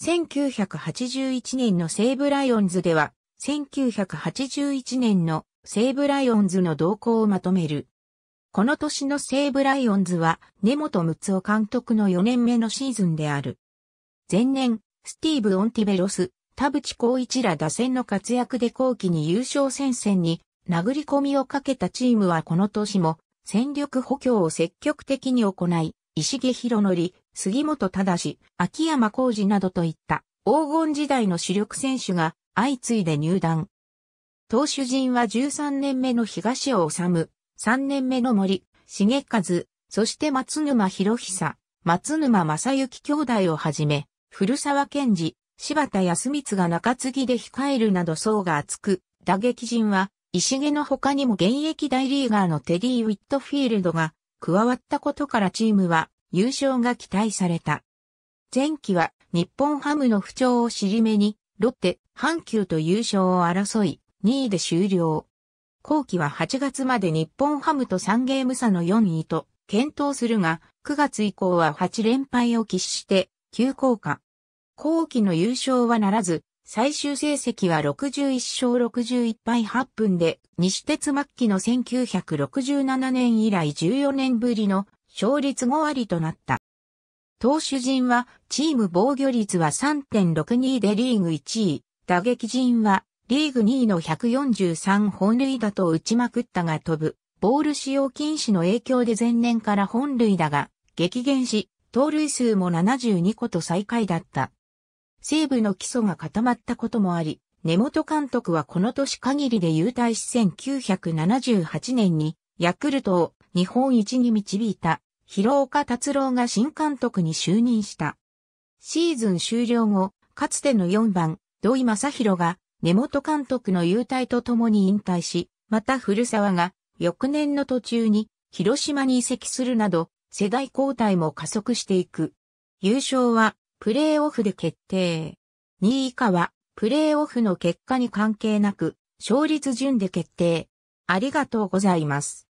1981年の西武ライオンズでは、1981年の西武ライオンズの動向をまとめる。この年の西武ライオンズは根本睦夫監督の4年目のシーズンである。前年、スティーブ・オンティベロス、田淵光一ら打線の活躍で後期に優勝戦線に殴り込みをかけたチームはこの年も戦力補強を積極的に行い、石毛博則、杉本忠、秋山浩二などといった黄金時代の主力選手が相次いで入団。投手陣は13年目の東尾治、3年目の森、重和、そして松沼博久、松沼正幸兄弟をはじめ、古沢健二、柴田康光が中継ぎで控えるなど層が厚く、打撃陣は、石毛の他にも現役大リーガーのテディ・ウィットフィールドが加わったことからチームは優勝が期待された。前期は日本ハムの不調を尻目に、ロッテ、阪急と優勝を争い、2位で終了。後期は8月まで日本ハムと3ゲーム差の4位と検討するが、9月以降は8連敗を喫して、急降下。後期の優勝はならず、最終成績は61勝61敗8分で、西鉄末期の1967年以来14年ぶりの勝率5割となった。投手陣は、チーム防御率は3.62でリーグ1位、打撃陣は、リーグ2位の143本塁打と打ちまくったが飛ぶ、ボール使用禁止の影響で前年から本塁打が激減し、盗塁数も72個と最下位だった。西部の基礎が固まったこともあり、根本監督はこの年限りで優待し1978年にヤクルトを日本一に導いた広岡達郎が新監督に就任した。シーズン終了後、かつての4番、土井正宏が根本監督の優待とともに引退し、また古沢が翌年の途中に広島に移籍するなど世代交代も加速していく。優勝はプレーオフで決定。2位以下は、プレーオフの結果に関係なく、勝率順で決定。ありがとうございます。